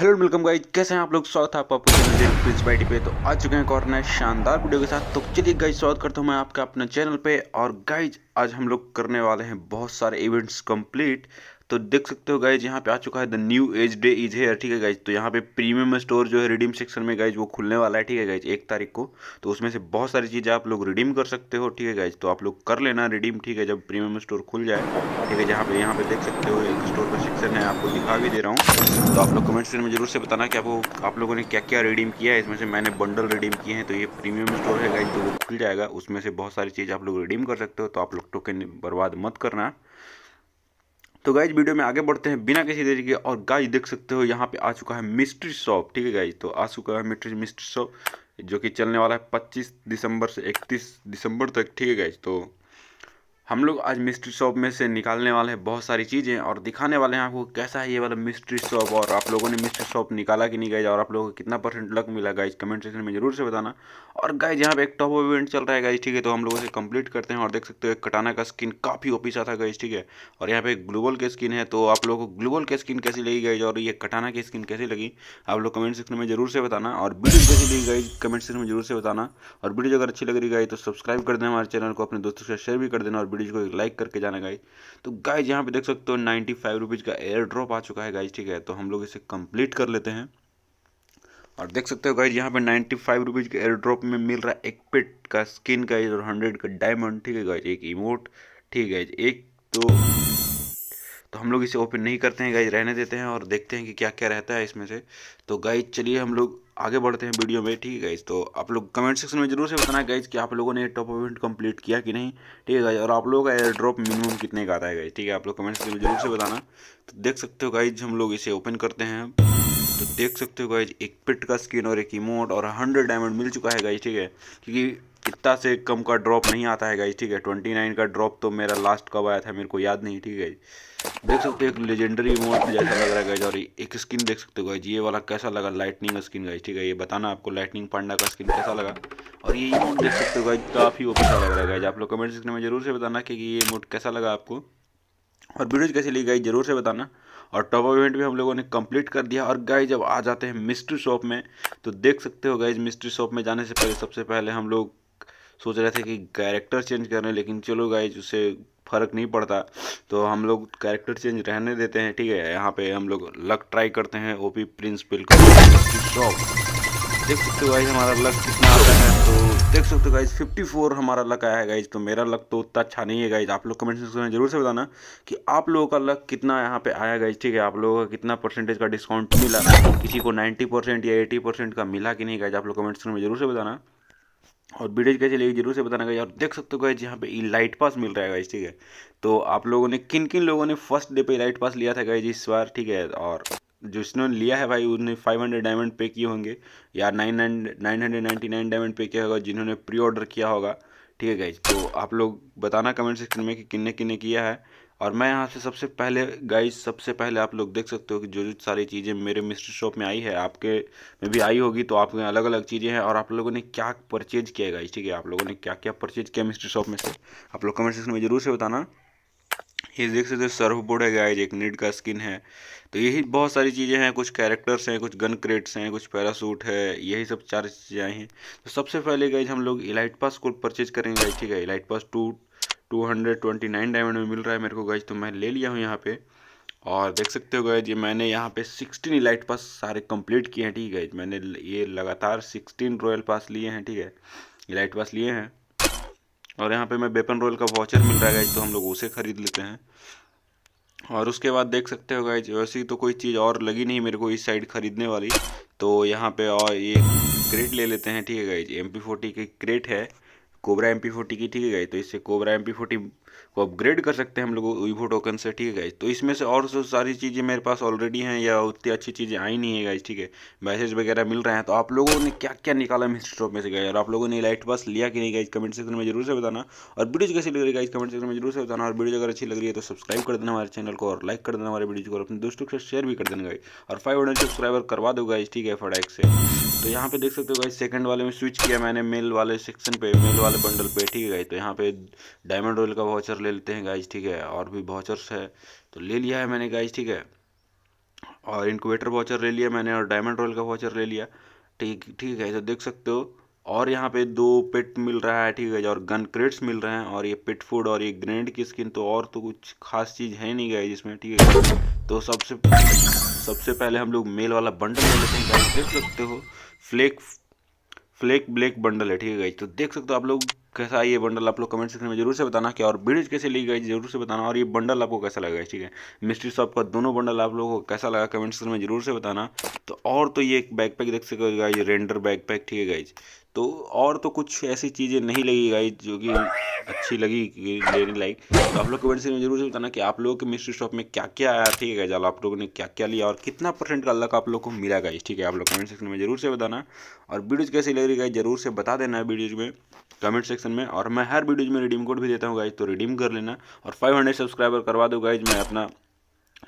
hello welcome guys कैसे हैं आप लोग स्वागत है आपका प्रिंस बाइटी पे तो आ चुके हैं एक और नए शानदार वीडियो के साथ तो चलिए गाइज स्वागत करता हूं मैं आपका अपने चैनल पे और गाइज आज हम लोग करने वाले हैं बहुत सारे इवेंट्स कंप्लीट तो देख सकते हो गाइज यहाँ पे आ चुका है the new age day is here ठीक है गाइज तो यहाँ पे प्रीमियम स्टोर जो है रिडीम सेक्शन में गाइज वो खुलने वाला है ठीक है गाइज एक तारीख को तो उसमें से बहुत सारी चीज़ें आप लोग रिडीम कर सकते हो ठीक है गाइज तो आप लोग कर लेना रिडीम ठीक है जब प्रीमियम स्टोर खुल जाए ठीक है जहाँ पे यहाँ पे देख सकते हो एक स्टोर का सेक्शन है आपको दिखा भी दे रहा हूँ तो आप लोग कमेंट सेक्शन में जरूर से बताना कि आपको आप लोगों ने क्या क्या रिडीम किया है इसमें से मैंने बंडल रिडीम किए हैं तो ये प्रीमियम स्टोर है गाइज तो वो खुल जाएगा उसमें से बहुत सारी चीज़ आप लोग रिडीम कर सकते हो तो आप लोग टोकन बर्बाद मत करना तो गाइज वीडियो में आगे बढ़ते हैं बिना किसी के और गाइज देख सकते हो यहाँ पे आ चुका है मिस्ट्री शॉप ठीक है गाइज तो आ चुका है मिस्ट्री मिस्ट्री शॉप जो कि चलने वाला है 25 दिसंबर से 31 दिसंबर तक ठीक है गाइज तो हम लोग आज मिस्ट्री शॉप में से निकालने वाले हैं बहुत सारी चीज़ें और दिखाने वाले हैं आपको कैसा है ये वाला मिस्ट्री शॉप और आप लोगों ने मिस्ट्री शॉप निकाला कि नहीं गाइज और आप लोगों को कितना परसेंट लक मिला गाइज कमेंट सेक्शन में जरूर से बताना और गाइज यहाँ पे एक टॉप इवेंट चल रहा है गाइज ठीक है तो हम लोग उसे कंप्लीट करते हैं और देख सकते हो एक कटाना का स्किन काफ़ी ओपीसा था गाइज ठीक है और यहाँ पे ग्लोबल के स्किन है तो आप लोगों को ग्लोबल के स्किन कैसी लगी गाइज और ये कटाना की स्किन कैसी लगी आप लोग कमेंट सेक्शन में जरूर से बताना और वीडियो कैसी लगी गाइज कमेंट सेक्शन में जरूर से बताना और वीडियो अगर अच्छी लग रही गई तो सब्सक्राइब कर देना हमारे चैनल को अपने दोस्तों से शेयर भी कर देना और वीडियो को एक लाइक करके जाना गाइज तो गाइज यहाँ पे देख सकते हो नाइन्टी फाइव रुपीज़ का एयर ड्रॉप आ चुका है गाइज ठीक है तो हम लोग इसे कंप्लीट कर लेते हैं और देख सकते हो गाइज यहाँ पे नाइन्टी फाइव रुपीज़ के एयर ड्रॉप में मिल रहा है एक पिट का स्किन गाइज और हंड्रेड का डायमंड ठीक है गाइज एक इमोट ठीक है एक तो तो हम लोग इसे ओपन नहीं करते हैं गाइज रहने देते हैं और देखते हैं कि क्या क्या रहता है इसमें से तो गाइज चलिए हम लोग आगे बढ़ते हैं वीडियो में ठीक है गाइज तो आप लोग कमेंट सेक्शन में जरूर से बताना गाइज कि आप लोगों ने टॉप इवेंट कंप्लीट किया कि नहीं ठीक है गाइज और आप लोगों का एयर ड्रॉप मिनिमम कितने का आता है गाइज ठीक है आप लोग कमेंट सेक्शन में जरूर से बताना तो देख सकते हो गाइज हम लोग इसे ओपन करते हैं तो देख सकते हो गाइज एक पिट का स्किन और एक इमोट और हंड्रेड डायमंड मिल चुका है गाइज ठीक है क्योंकि इतना से कम का ड्रॉप नहीं आता है गाइज ठीक है ट्वेंटी नाइन का ड्रॉप तो मेरा लास्ट कब आया था मेरे को याद नहीं ठीक है देख सकते हो एक लेजेंडरी मोड जैसा लग रहा है गाइज और एक स्किन देख सकते हो गाइज ये वाला कैसा लगा लाइटनिंग स्किन गाइज ठीक है ये बताना आपको लाइटनिंग पांडा का स्किन कैसा लगा और ये मोड देख सकते हो गाइज काफ़ी वो सा लग रहा है गाइज आप लोग कमेंट सेक्शन में जरूर से बताना कि ये मोड कैसा लगा आपको और वीडियो कैसे ली गई जरूर से बताना और टॉप इवेंट भी हम लोगों ने कंप्लीट कर दिया और गाइज जब आ जाते हैं मिस्ट्री शॉप में तो देख सकते हो गाइज मिस्ट्री शॉप में जाने से पहले सबसे पहले हम लोग सोच रहे थे कि कैरेक्टर चेंज करें लेकिन चलो गाइज उससे फ़र्क नहीं पड़ता तो हम लोग कैरेक्टर चेंज रहने देते हैं ठीक है यहाँ पे हम लोग लक ट्राई करते हैं ओपी प्रिंस बिल्कुल देख सकते हो गाइज हमारा लक कितना आता है तो देख सकते हो गाइज 54 हमारा लक आया है गाइज तो मेरा लक तो उतना अच्छा नहीं है गाइज आप लोग कमेंट सेक्शन में जरूर से बताना कि आप लोगों का लक कितना यहाँ पे आया गाइज ठीक है आप लोगों का कितना परसेंटेज का डिस्काउंट मिला किसी को 90 परसेंट या 80 परसेंट का मिला कि नहीं गाइज आप लोग कमेंट सेक्शन में जरूर से बताना और वीडियो कैसे लगी जरूर से बताना गाइज और देख सकते हो गए यहाँ पे ई लाइट पास मिल रहा है गाइज ठीक है तो आप लोगों ने किन किन लोगों ने फर्स्ट डे पे लाइट पास लिया था गाइज इस बार ठीक है और जिसने लिया है भाई उसने 500 डायमंड पे किए होंगे या नाइन नाइन हंड्रेड डायमंड पे किया होगा जिन्होंने प्री ऑर्डर किया होगा ठीक है गाइज तो आप लोग बताना कमेंट सेक्शन में कि किन्ने किन्ने किया है और मैं यहाँ से सबसे पहले गाइस सबसे पहले आप लोग देख सकते हो कि जो जो सारी चीज़ें मेरे मिस्ट्री शॉप में आई है आपके में भी आई होगी तो आपके अलग अलग चीज़ें हैं और आप लोगों ने क्या परचेज किया गाइस ठीक है आप लोगों ने क्या क्या परचेज किया मिस्ट्री शॉप में से आप लोग कमेंट सेक्शन में ज़रूर से बताना ये देख सकते हो सर्फ बोर्ड है गाइज एक नीड का स्किन है तो यही बहुत सारी चीज़ें हैं कुछ कैरेक्टर्स हैं कुछ गन क्रेट्स हैं कुछ पैरासूट है यही सब चार चीज़ें आई हैं तो सबसे पहले गाइज हम लोग इलाइट पास को परचेज करेंगे ठीक है elite pass two two hundred twenty nine diamond में मिल रहा है मेरे को गज तो मैं ले लिया हूँ यहाँ पे और देख सकते हो गैज ये मैंने यहाँ पे 16 इलाइट पास सारे कंप्लीट किए हैं ठीक है मैंने ये लगातार 16 रॉयल पास लिए हैं ठीक है इलाइट पास लिए हैं और यहाँ पे मैं बेपन रॉयल का वॉचर मिल रहा है गाइज तो हम लोग उसे ख़रीद लेते हैं और उसके बाद देख सकते हो गए वैसे तो कोई चीज़ और लगी नहीं मेरे को इस साइड ख़रीदने वाली तो यहाँ पे और ये क्रेट ले लेते हैं ठीक है गाइज एम पी फोर्टी की क्रेट है कोबरा एम पी की ठीक है गाइज तो इससे कोबरा एम पी को अपग्रेड कर सकते हैं हम लोग वीवो टोकन से ठीक है तो इसमें से और सो सारी चीज़ें मेरे पास ऑलरेडी हैं या उतनी अच्छी चीज़ें आई नहीं है गाइज ठीक है मैसेज वगैरह मिल रहे हैं तो आप लोगों ने क्या क्या निकाला मिस्टर स्टॉप में से गए और आप लोगों ने लाइट पास लिया कि नहीं गाइज कमेंट सेक्शन में जरूर से बताना और वीडियो कैसी लग रही है गाइज कमेंट सेक्शन में जरूर से बताना और वीडियो अगर अच्छी लग रही है तो सब्सक्राइब कर देना हमारे चैनल को और लाइक कर देना हमारे वीडियो को अपने दोस्तों के साथ शेयर भी कर देना गाइज और फाइव हंड्रेड सब्सक्राइबर करवा दो गाइज ठीक है फटाइक से तो यहाँ पे देख सकते हो गाइज सेकंड वाले में स्विच किया मैंने मेल वाले सेक्शन पे मेल वाले वाले बंडल पे ठीक है गाइज तो यहाँ पे डायमंड रॉयल का वाचर ले लेते हैं गाइज ठीक है और भी वाचर्स है तो ले लिया है मैंने गाइज ठीक है और इनकोवेटर वाचर ले लिया मैंने और डायमंड रॉयल का वाचर ले लिया ठीक ठीक है तो देख सकते हो और यहाँ पे दो पेट मिल रहा है ठीक है और गन क्रेट्स मिल रहे हैं और ये पेट फूड और ये ग्रेनेड की स्किन तो और तो कुछ खास चीज़ है नहीं गई इसमें ठीक है तो सबसे सबसे पहले हम लोग मेल वाला बंडल ले लेते हैं देख सकते हो फ्लेक फ्लेक ब्लैक बंडल है ठीक है गाइज तो देख सकते हो आप लोग कैसा ये बंडल आप लोग कमेंट सेक्शन में जरूर से बताना कि और वीडियो कैसे ली गई जरूर से बताना और ये बंडल आपको कैसा लगा ठीक है मिस्ट्री शॉप का दोनों बंडल आप लोगों को कैसा लगा कमेंट सेक्शन में जरूर से बताना तो और तो ये एक बैकपैक देख हो गाइज रेंडर बैकपैक ठीक है गाइज तो और तो कुछ ऐसी चीज़ें नहीं लगी गाइज जो कि अच्छी लगी लेने लाइक तो आप लोग कमेंट से जरूर से बताना कि आप लोगों के मिस्ट्री शॉप में क्या क्या आया ठीक है गाइज आप लोगों ने क्या क्या लिया और कितना परसेंट का अल्लाह आप लोग को मिला गाइज ठीक है आप लोग कमेंट सेक्शन में जरूर से बताना और वीडियोज़ कैसी लग रही गाइज जरूर से बता देना है वीडियोज़ में कमेंट सेक्शन में और मैं हर वीडियोज़ में रिडीम कोड भी देता हूँ गाइज तो रिडीम कर लेना और फाइव सब्सक्राइबर करवा दो गाइज मैं अपना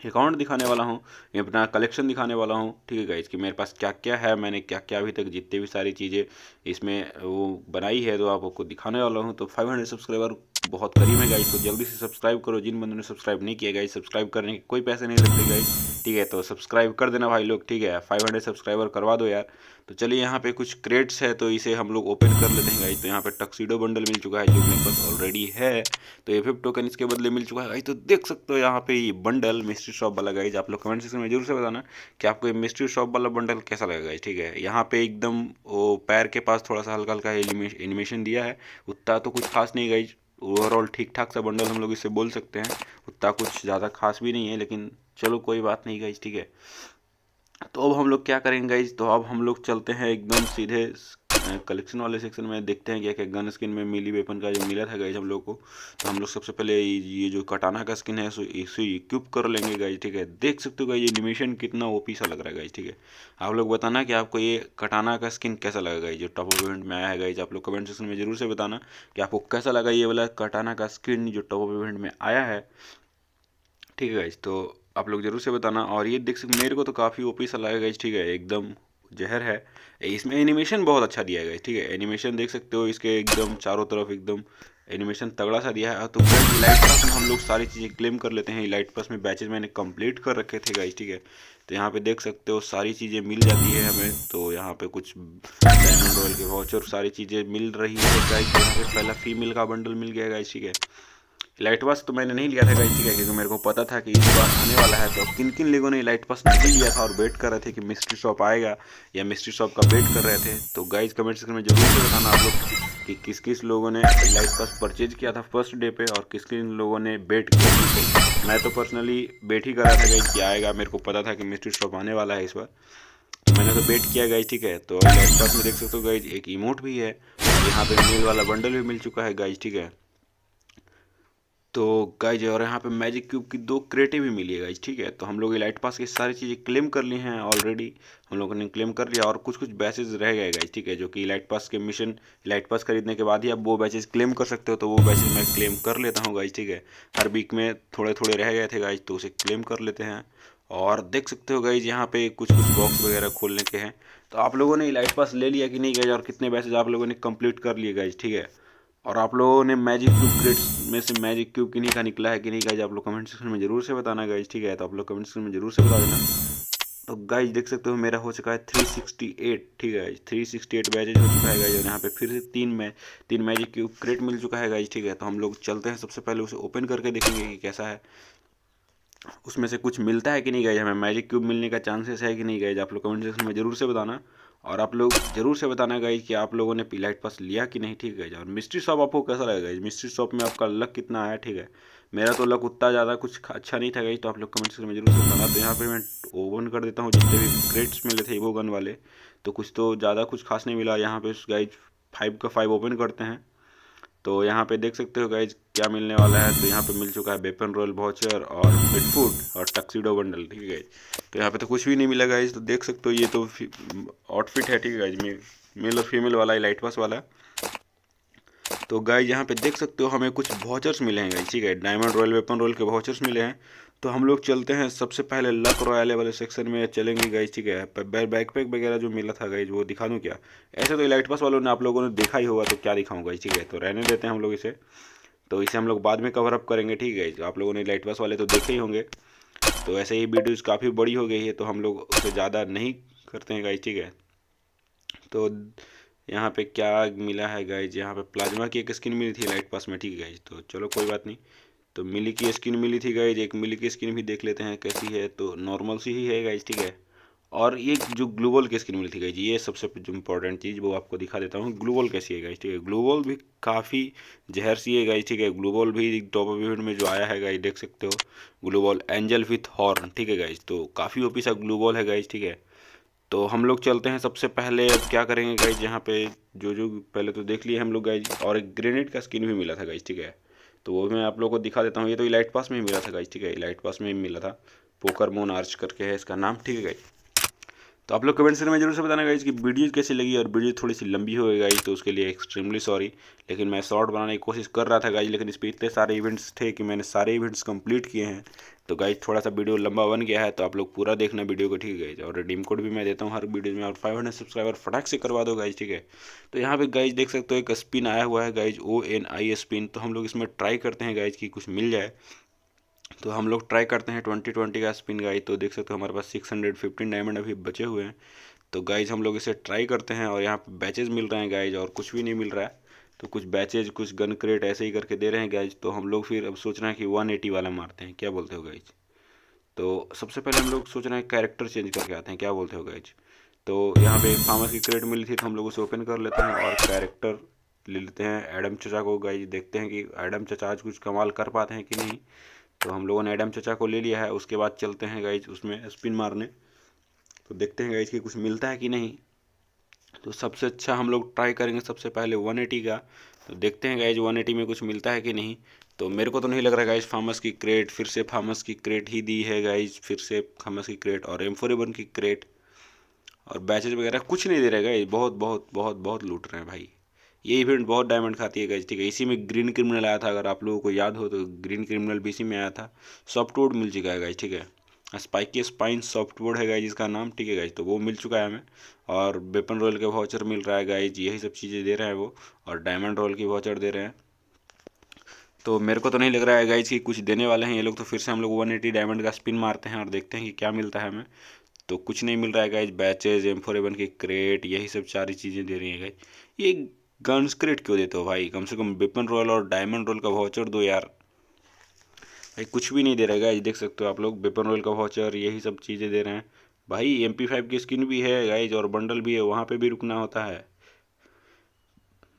अकाउंट दिखाने वाला हूँ अपना कलेक्शन दिखाने वाला हूँ ठीक है इसकी मेरे पास क्या क्या है मैंने क्या क्या अभी तक जितने भी सारी चीज़ें इसमें वो बनाई है तो आप आपको दिखाने वाला हूँ तो 500 सब्सक्राइबर बहुत करीब है गाइस तो जल्दी से सब्सक्राइब करो जिन बंदों ने सब्सक्राइब नहीं किया गाइस सब्सक्राइब करने के कोई पैसे नहीं लगते गाइस ठीक है तो सब्सक्राइब कर देना भाई लोग ठीक है 500 सब्सक्राइबर करवा दो यार तो चलिए यहाँ पे कुछ क्रेट्स है तो इसे हम लोग ओपन कर लेते हैं गाइस तो यहाँ पे टक्सीडो बंडल मिल चुका है जो मेरे पास ऑलरेडी है तो फिफ्ट टोकन इसके बदले मिल चुका है गाइस तो देख सकते हो यहाँ पे ये बंडल मिस्ट्री शॉप वाला गाइज आप लोग कमेंट सेक्शन में जरूर से बताना कि आपको ये मिस्ट्री शॉप वाला बंडल कैसा लगा गाइज ठीक है यहाँ पे एकदम वो पैर के पास थोड़ा सा हल्का हल्का एनिमेशन दिया है उतना तो कुछ खास नहीं गाइज ओवरऑल ठीक ठाक सा बंडल हम लोग इसे बोल सकते हैं उतना कुछ ज़्यादा खास भी नहीं है लेकिन चलो कोई बात नहीं गई ठीक है तो अब हम लोग क्या करेंगे गाइज तो अब हम लोग चलते हैं एकदम सीधे कलेक्शन वाले सेक्शन में देखते हैं क्या क्या गन स्किन में मिली वेपन का जो मिला था गाइज हम लोग को तो हम लोग सबसे पहले ये जो कटाना का स्किन है सो इसे इक्विप कर लेंगे गाइज ठीक है देख सकते हो गाइज एनिमेशन कितना ओपी सा लग रहा है गाइज ठीक है आप लोग बताना कि आपको ये कटाना का स्किन कैसा लगा गाइज जो टॉप इवेंट में आया है गाइज आप लोग कमेंट सेक्शन में जरूर से बताना कि आपको कैसा लगा ये वाला कटाना का स्किन जो टॉप ऑफ इवेंट में आया है ठीक है गाइज तो आप लोग जरूर से बताना और ये देख सकते मेरे को तो काफ़ी ओपी सा लगा गाइज ठीक है एकदम जहर है इसमें एनिमेशन बहुत अच्छा दिया गया है ठीक है एनिमेशन देख सकते हो इसके एकदम चारों तरफ एकदम एनिमेशन तगड़ा सा दिया है तो लाइट प्लस में हम लोग सारी चीज़ें क्लेम कर लेते हैं इलाइट प्लस में बैचेज मैंने कंप्लीट कर रखे थे गाइस ठीक है तो यहाँ पे देख सकते हो सारी चीज़ें मिल जाती है हमें तो यहाँ पे कुछ डायमंड रॉयल के वाउचर सारी चीज़ें मिल रही है गाइस यहाँ पे पहला फीमेल का बंडल मिल गया गाइस ठीक है लाइट पास तो मैंने नहीं लिया था गाइस ठीक है क्योंकि मेरे को पता था कि इस बार आने वाला है तो किन किन लोगों ने लाइट पास नहीं लिया था और वेट कर रहे थे कि मिस्ट्री शॉप आएगा या मिस्ट्री शॉप का वेट कर रहे थे तो गाइस कमेंट सेक्शन में जरूर से बताना आप लोग कि किस किस लोगों ने लाइट पास परचेज किया था फर्स्ट डे पे और किस किन लोगों ने वेट किया मैं तो पर्सनली वेट ही कर रहा था गाइज कि आएगा मेरे को पता था कि मिस्ट्री शॉप आने वाला है इस बार तो मैंने तो वेट किया गाइज ठीक है तो लाइट पास में देख सकते हो गाइज एक इमोट भी है यहाँ पे मेल वाला बंडल भी मिल चुका है गाइज ठीक है तो गाइज और यहाँ पे मैजिक क्यूब की दो क्रेटें भी मिली है गाइज ठीक है तो हम लोग लाइट पास की सारी चीज़ें क्लेम कर ली हैं ऑलरेडी हम लोगों ने क्लेम कर लिया और कुछ कुछ बैचेज रह गए गाइज ठीक है जो कि इलाइट पास के मिशन लाइट पास खरीदने के बाद ही आप वो बैचेज क्लेम कर सकते हो तो वो बैचेज मैं क्लेम कर लेता हूँ गाइज ठीक है हर वीक में थोड़े थोड़े रह गए थे गाइज तो उसे क्लेम कर लेते हैं और देख सकते हो गाइज यहाँ पे कुछ कुछ बॉक्स वगैरह खोलने के हैं तो आप लोगों ने लाइट पास ले लिया कि नहीं गाइज और कितने बैचेज आप लोगों ने कंप्लीट कर लिए गाइज ठीक है और आप लोगों ने मैजिक क्यूब क्रिएट्स में से मैजिक क्यूब किन्हीं का निकला है कि नहीं गाइज आप लोग कमेंट सेक्शन में जरूर से बताना गाइज ठीक है तो आप लोग कमेंट सेक्शन में जरूर से बता देना तो गाइज देख सकते हो मेरा हो चुका है 368 ठीक है गाइज 368 बैचेज हो चुका है गाइज और यहाँ पे फिर से तीन मै तीन मैजिक क्यूब क्रेट मिल चुका है गाइज ठीक है तो हम लोग चलते हैं सबसे पहले उसे ओपन करके देखेंगे कि कैसा है उसमें से कुछ मिलता है कि नहीं गाइज हमें मैजिक क्यूब मिलने का चांसेस है कि नहीं गाइज आप लोग कमेंट सेक्शन में जरूर से बताना और आप लोग जरूर से बताना गाइज कि आप लोगों ने पीलाइट पास लिया कि नहीं ठीक है और मिस्ट्री शॉप आपको कैसा लगा गाइज मिस्ट्री शॉप में आपका लक कितना आया ठीक है मेरा तो लक उतना ज़्यादा कुछ अच्छा नहीं था गाइज तो आप लोग कमेंट सेक्शन में जरूर से बताना तो यहाँ पर मैं ओपन कर देता हूँ जितने भी क्रेट्स मिले थे वो गन वाले तो कुछ तो ज़्यादा कुछ खास नहीं मिला यहाँ पर गाइज फाइव का फाइव ओपन करते हैं तो यहाँ पर देख सकते हो गाइज क्या मिलने वाला है तो यहाँ पे मिल चुका है बेपन रोल वाउचर और फिट फूड और टक्सीडो बंडल ठीक है गाइज तो यहाँ पे तो कुछ भी नहीं मिला गाइज तो देख सकते हो ये तो आउटफिट है ठीक है गाइज मेल और फीमेल वाला है लाइट पास वाला तो गाइज यहाँ पे देख सकते हो हमें कुछ वाउचर्स मिले हैं ठीक है डायमंड रॉयल वेपन रॉयल के वाउचर्स मिले हैं तो हम लोग चलते हैं सबसे पहले लक रॉयल वाले सेक्शन में चलेंगे गाइज ठीक है बैक पैक वगैरह जो मिला था गाइज वो दिखा दूँ क्या ऐसे तो इलाइट पास वालों ने आप लोगों ने देखा ही होगा तो क्या दिखाऊँ गाइज ठीक है तो रहने देते हैं हम लोग इसे तो इसे हम लोग बाद में कवर अप करेंगे ठीक है तो आप लोगों ने लाइट बस वाले तो देखे ही होंगे तो ऐसे ही वीडियोज़ काफ़ी बड़ी हो गई है तो हम लोग उसे ज़्यादा नहीं करते हैं गाई ठीक है तो यहाँ पे क्या मिला है गाइज यहाँ पे प्लाज्मा की एक स्किन मिली थी लाइट पास में ठीक है गाइज तो चलो कोई बात नहीं तो मिली की स्किन मिली थी गाइज एक मिली की स्किन भी देख लेते हैं कैसी है तो नॉर्मल सी ही है गाइज ठीक है और ये जो ग्लोबल की स्किन में लिखी ये सबसे जो इम्पोर्टेंट चीज़ वो आपको दिखा देता हूँ ग्लोबल कैसी है गाइज ठीक है ग्लोबल भी काफ़ी जहर सी है गाइज ठीक है ग्लोबल भी टॉप ऑफ में जो आया है गाइज देख सकते हो ग्लोबल एंजल विथ हॉर्न ठीक है गाइज तो काफ़ी ओपी सा ग्लोबल है गाइज ठीक है तो हम लोग चलते हैं सबसे पहले अब क्या करेंगे गाइज यहाँ पे जो जो पहले तो देख लिए हम लोग गाइज और एक ग्रेनेड का स्किन भी मिला था गाइज ठीक है तो वो मैं आप लोग को दिखा देता हूँ ये तो इलाइट पास में ही मिला था गाइज ठीक है इलाइट पास में ही मिला था पोकर मोन आर्च करके है इसका नाम ठीक है गाइज तो आप लोग कमेंट सेक्शन में जरूर से बताना गाइज कि वीडियो कैसी लगी और वीडियो थोड़ी सी लंबी हो गई गाइज तो उसके लिए एक्सट्रीमली सॉरी लेकिन मैं शॉर्ट बनाने की कोशिश कर रहा था गाइज लेकिन इस पर इतने सारे इवेंट्स थे कि मैंने सारे इवेंट्स कंप्लीट किए हैं तो गाइज थोड़ा सा वीडियो लंबा बन गया है तो आप लोग पूरा देखना वीडियो को ठीक है गाइज और रिडीम कोड भी मैं देता हूँ हर वीडियो में और फाइव सब्सक्राइबर फटाक से करवा दो गाइज ठीक है तो यहाँ पर गाइज देख सकते हो एक स्पिन आया हुआ है गाइज ओ एन आई स्पिन तो हम लोग इसमें ट्राई करते हैं गाइज की कुछ मिल जाए तो हम लोग ट्राई करते हैं ट्वेंटी ट्वेंटी का स्पिन गाइज तो देख सकते हो हमारे पास सिक्स हंड्रेड फिफ्टीन डायमंड अभी बचे हुए हैं तो गाइज हम लोग इसे ट्राई करते हैं और यहाँ पे बैचेज मिल रहे हैं गाइज और कुछ भी नहीं मिल रहा है तो कुछ बैचेज कुछ गन क्रेट ऐसे ही करके दे रहे हैं गाइज तो हम लोग फिर अब सोच रहे हैं कि वन एटी वाला मारते हैं क्या बोलते हो गाइज तो सबसे पहले हम लोग सोच रहे हैं कैरेक्टर चेंज करके आते हैं क्या बोलते हो गाइज तो यहाँ पे फार्मस की क्रेट मिली थी तो हम लोग उसे ओपन कर लेते हैं और कैरेक्टर ले लेते हैं एडम चचा को गाइज देखते हैं कि एडम चचा आज कुछ कमाल कर पाते हैं कि नहीं तो हम लोगों ने एडम चचा को ले लिया है उसके बाद चलते हैं गाइज उसमें स्पिन मारने तो देखते हैं गाइज कि कुछ मिलता है कि नहीं तो सबसे अच्छा हम लोग ट्राई करेंगे सबसे पहले 180 का तो देखते हैं गाइज 180 में कुछ मिलता है कि नहीं तो मेरे को तो नहीं लग रहा गाइज फार्मस की क्रेट फिर से फार्मस की क्रेट ही दी है गाइज फिर से फार्मस की क्रेट और एम की क्रेट और बैचेज वगैरह कुछ नहीं दे रहे गाइज बहुत बहुत बहुत बहुत लूट रहे हैं भाई ये इवेंट बहुत डायमंड खाती है गाइज ठीक है इसी में ग्रीन क्रिमिनल आया था अगर आप लोगों को याद हो तो ग्रीन क्रिमिनल भी इसी में आया था सॉफ्टवुड मिल चुका है गाइज ठीक है स्पाइकी स्पाइन सॉफ्टवुड है गाइज इसका नाम ठीक है गाइज तो वो मिल चुका है हमें और वेपन रोल के वाउचर मिल रहा है गाइज यही सब चीज़ें दे रहे हैं वो और डायमंड रोल की वाउचर दे रहे हैं तो मेरे को तो नहीं लग रहा है गाइज कि कुछ देने वाले हैं ये लोग तो फिर से हम लोग वन एटी डायमंड का स्पिन मारते हैं और देखते हैं कि क्या मिलता है हमें तो कुछ नहीं मिल रहा है guys badges M four A one के क्रेट यही सब सारी चीज़ें दे रही हैं गाइज ये गन्स क्रेट क्यों देते हो भाई कम से कम बेपन रोल और डायमंड रोल का वाउचर दो यार भाई कुछ भी नहीं दे रहेगा ये देख सकते हो आप लोग बेपन रोल का वाउचर यही सब चीज़ें दे रहे हैं भाई एम पी फाइव की स्किन भी है गाइज और बंडल भी है वहाँ पे भी रुकना होता है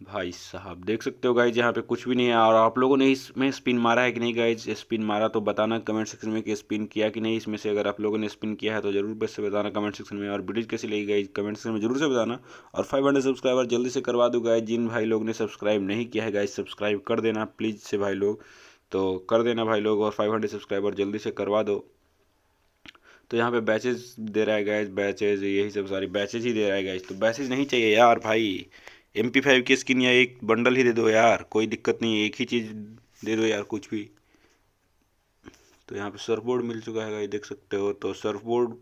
भाई साहब देख सकते हो गाइज यहाँ पे कुछ भी नहीं है और आप लोगों ने इसमें स्पिन मारा है कि नहीं गाइज स्पिन मारा तो बताना कमेंट सेक्शन में कि स्पिन किया कि नहीं इसमें से अगर आप लोगों ने स्पिन किया है तो जरूर से बताना कमेंट सेक्शन में और वीडियो कैसी लगी गाइज कमेंट सेक्शन में जरूर से बताना और फाइव हंड्रेड सब्सक्राइबर जल्दी से करवा दो गाइज जिन भाई लोग ने सब्सक्राइब नहीं किया है गाइज सब्सक्राइब कर देना प्लीज़ से भाई लोग तो कर देना भाई लोग और फाइव हंड्रेड सब्सक्राइबर जल्दी से करवा दो तो यहाँ पे बैचेज दे रहा है गाइज बैचेज यही सब सारी बैचेज ही दे रहा है गाइज तो बैचेज नहीं चाहिए यार भाई एम पी फाइव की स्किन या एक बंडल ही दे दो यार कोई दिक्कत नहीं एक ही चीज़ दे दो यार कुछ भी तो यहाँ पे सर्फ बोर्ड मिल चुका है देख सकते हो तो सर्फ बोर्ड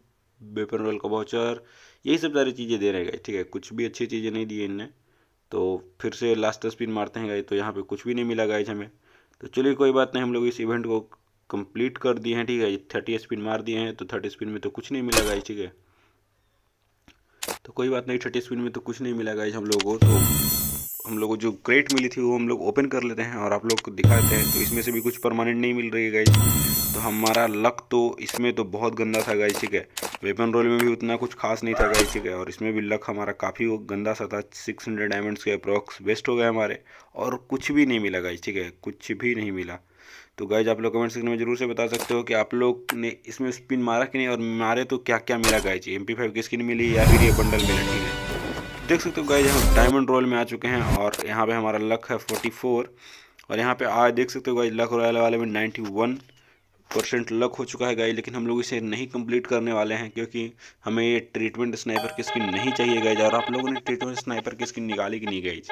वेपन का वाउचर यही सब सारी चीज़ें दे रहे गए ठीक है कुछ भी अच्छी चीज़ें नहीं दी इनने तो फिर से लास्ट स्पिन मारते हैं गए तो यहाँ पे कुछ भी नहीं मिला गाइज हमें तो चलिए कोई बात नहीं हम लोग इस इवेंट को कंप्लीट कर दिए हैं ठीक है थर्टी स्पिन मार दिए हैं तो थर्टी स्पिन में तो कुछ नहीं मिला गाइज ठीक है तो कोई बात नहीं छठी स्पिन में तो कुछ नहीं मिला गाइज हम लोगों को तो हम लोग को जो क्रेट मिली थी वो हम लोग ओपन कर लेते हैं और आप लोग को दिखाते हैं तो इसमें से भी कुछ परमानेंट नहीं मिल रही है गाइज तो हमारा लक तो इसमें तो बहुत गंदा था गाइज ठीक है वेपन रोल में भी उतना कुछ खास नहीं था गाइज ठीक है और इसमें भी लक हमारा काफ़ी गंदा सा था सिक्स हंड्रेड डायमंड्स के अप्रॉक्स वेस्ट हो गए हमारे और कुछ भी नहीं मिला गाइज ठीक है कुछ भी नहीं मिला तो गाइज आप लोग कमेंट सेक्शन में जरूर से बता सकते हो कि आप लोग ने इसमें स्पिन मारा कि नहीं और मारे तो क्या क्या मिला गाइज एम पी फाइव की स्किन मिली या फिर ये बंडल मिला ठीक है देख सकते हो गाइज हम डायमंड रोल में आ चुके हैं और यहाँ पे हमारा लक है फोर्टी फोर और यहाँ पे आज देख सकते हो गाइज लक रॉयल वाले में नाइन्टी वन परसेंट लक हो चुका है गाइज लेकिन हम लोग इसे नहीं कम्प्लीट करने वाले हैं क्योंकि हमें ये ट्रीटमेंट स्नाइपर की स्किन नहीं चाहिए गाइज और आप लोगों ने ट्रीटमेंट स्नाइपर की स्किन निकाली कि नहीं गाइज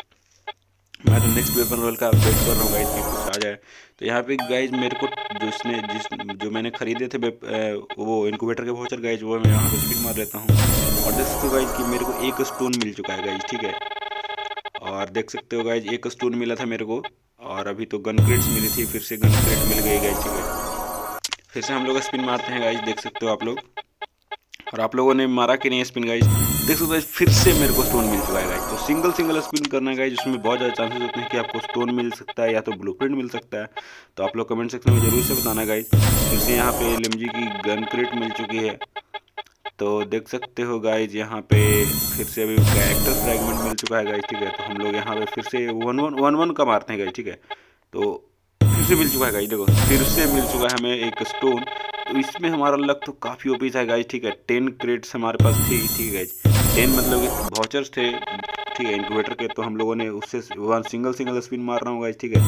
मैं तो नेक्स्ट वेपन रोल का वेट कर रहा हूँ गाइज कि कुछ आ जाए तो यहाँ पे गाइज मेरे को जो इसने जिस जो मैंने खरीदे थे वो इनक्यूबेटर के वाचर गाइज वो मैं यहाँ पे स्पीड मार लेता हूँ और देख सकते हो गाइज कि मेरे को एक स्टोन मिल चुका है गाइज ठीक है और देख सकते हो गाइज एक स्टोन मिला था मेरे को और अभी तो गन क्रेट्स मिली थी फिर से गन क्रेट मिल गई गाइज ठीक है फिर से हम लोग स्पिन मारते हैं गाइज देख सकते हो आप लोग और आप लोगों ने मारा कि नहीं स्पिन गाइज देख सकते हैं फिर से मेरे को स्टोन मिल चुका है गाइज तो सिंगल सिंगल स्पिन करना है जिसमें बहुत ज़्यादा चांसेस होते हैं कि आपको स्टोन मिल सकता है या तो ब्लू मिल सकता है तो आप लोग कमेंट सेक्शन में जरूर से बताना गाइज से यहाँ पे एल की गन क्रेट मिल चुकी है तो देख सकते हो गाइज यहाँ पे फिर से अभी कैरेक्टर फ्रेगमेंट मिल चुका है गाइज ठीक है तो हम लोग यहाँ पे फिर से वन वन वन वन का मारते हैं गाइज ठीक है तो फिर से मिल चुका है गाइज देखो फिर से मिल चुका है हमें एक स्टोन तो इसमें हमारा लक तो काफ़ी ओपीस है गाइज ठीक है टेन क्रेट्स हमारे पास थी ठीक है टेन मतलब कि वाउचर्स थे ठीक है इंक्यूबेटर के तो हम लोगों ने उससे वन सिंगल सिंगल स्पिन मार रहा हूँ गाइज ठीक है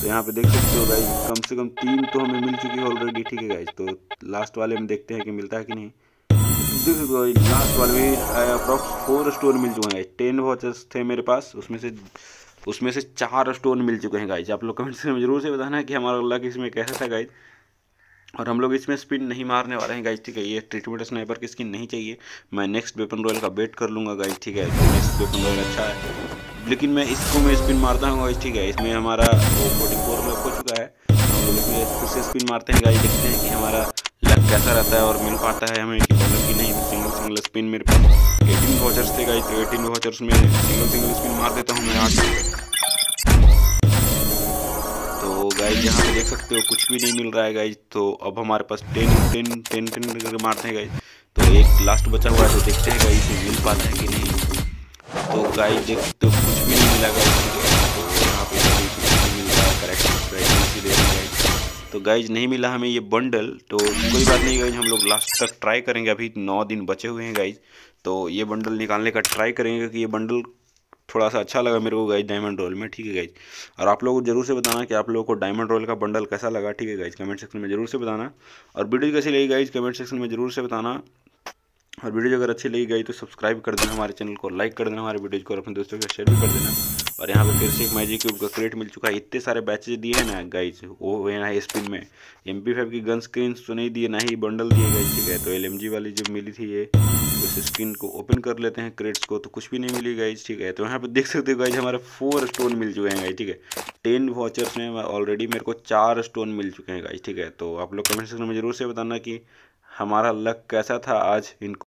तो यहाँ पे देख सकते हो गाइज कम से कम तीन तो हमें मिल चुकी है ऑलरेडी ठीक है गाइज तो लास्ट वाले में देखते हैं कि मिलता है कि नहीं देख सकते लास्ट वाले में अप्रॉक्स फोर स्टोन मिल चुके हैं टेन वाचर्स थे मेरे पास उसमें से उसमें से चार स्टोन मिल चुके हैं गाइज आप लोग कमेंट्स में जरूर से बताना है कि हमारा लक इसमें कैसा था गाइज और हम लोग इसमें स्पिन नहीं मारने वाले हैं गाइज ठीक है ये ट्रीटमेंट स्नाइपर की स्किन नहीं चाहिए मैं नेक्स्ट वेपन रॉयल का वेट कर लूँगा गाइज ठीक है नेक्स्ट वेपन रॉयल अच्छा है लेकिन मैं इसको मैं स्पिन मारता हूँ गाइज ठीक है इसमें हमारा फोर्टी फोर में हो चुका है हम लोग इसमें खुद से स्पिन मारते हैं गाइज देखते हैं कि हमारा लक कैसा रहता है और मिल पाता है हमें कि मतलब नहीं सिंगल सिंगल स्पिन मेरे पास एटीन वाचर्स थे गाइज एटीन वाचर्स में सिंगल सिंगल स्पिन मार देता हूँ मैं आठ गाइज यहाँ पे देख सकते हो कुछ भी नहीं मिल रहा है गाइज तो अब हमारे पास टेन टेन टेन टेन करके मारते हैं गाइज तो एक लास्ट बचा हुआ है तो देखते हैं गाइज मिल पाता है कि नहीं तो गाइज देख सकते हो कुछ भी नहीं मिला गाइज तो यहाँ पे मिल रहा करेक्ट तो गाइज नहीं मिला हमें ये बंडल तो कोई बात नहीं गाइज हम लोग लास्ट तक ट्राई करेंगे अभी नौ दिन बचे हुए हैं गाइज तो ये बंडल निकालने का ट्राई करेंगे कि ये बंडल थोड़ा सा अच्छा लगा मेरे को गाइज डायमंड रोल में ठीक है गाइज और आप लोगों को जरूर से बताना कि आप लोगों को डायमंड रोल का बंडल कैसा लगा ठीक है गाइज कमेंट सेक्शन में जरूर से बताना और वीडियो कैसी लगी गाइज कमेंट सेक्शन में जरूर से बताना और वीडियो अगर अच्छी लगी गई तो सब्सक्राइब कर देना हमारे चैनल को लाइक कर देना हमारे वीडियो को और अपने दोस्तों के शेयर भी कर देना और यहाँ पे फिर से एक मैजिक क्यूब का क्रेट मिल चुका है इतने सारे बैचेज दिए हैं ना गाइज वो है ना स्पिन में एम पी फाइव की गन स्क्रीन तो नहीं दिए ना ही बंडल दिए गए ठीक है तो एल एम जी वाली जो मिली थी ये स्क्रीन को ओपन कर लेते हैं क्रेट्स को तो कुछ भी नहीं मिली गाइज ठीक है तो यहाँ पर देख सकते हो गाइज हमारे फोर स्टोन मिल चुके हैं गाइज ठीक है टेन वॉचर्स में ऑलरेडी मेरे को चार स्टोन मिल चुके हैं गाइज ठीक है तो आप लोग कमेंट सेक्शन में ज़रूर से बताना कि हमारा लक कैसा था आज इनको